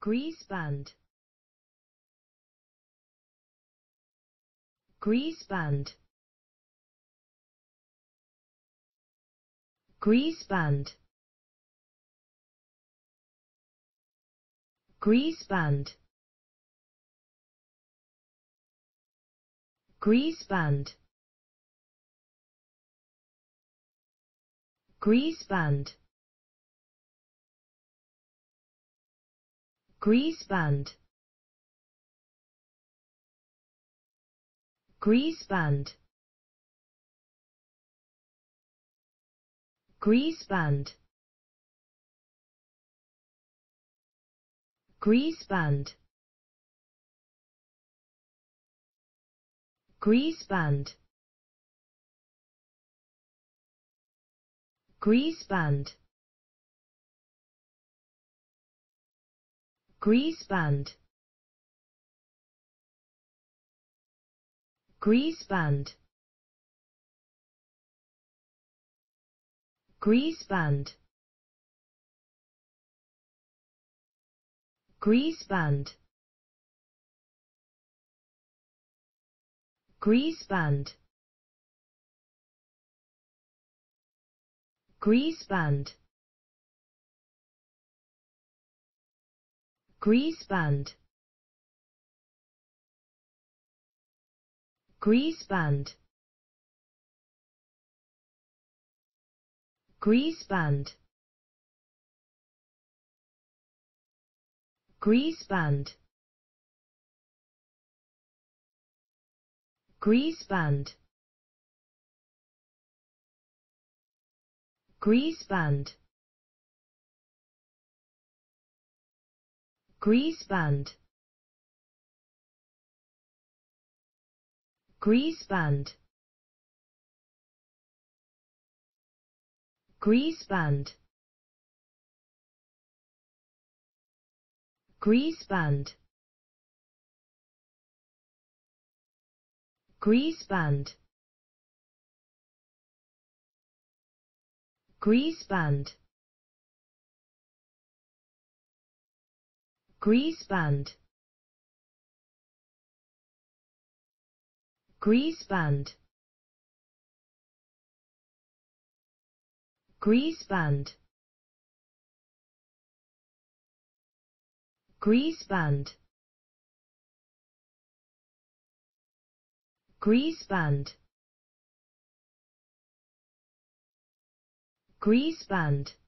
grease band grease band grease band grease band grease band grease band Grease band. Grease band. Grease band. Grease band. Grease band. Grease band. grease band grease band grease band grease band grease band grease band grease band grease band grease band grease band grease band grease band Grease band. Grease band. Grease band. Grease band. Grease band. Grease band. Grease band. Grease band. Grease band. Grease band. Grease band. Grease band.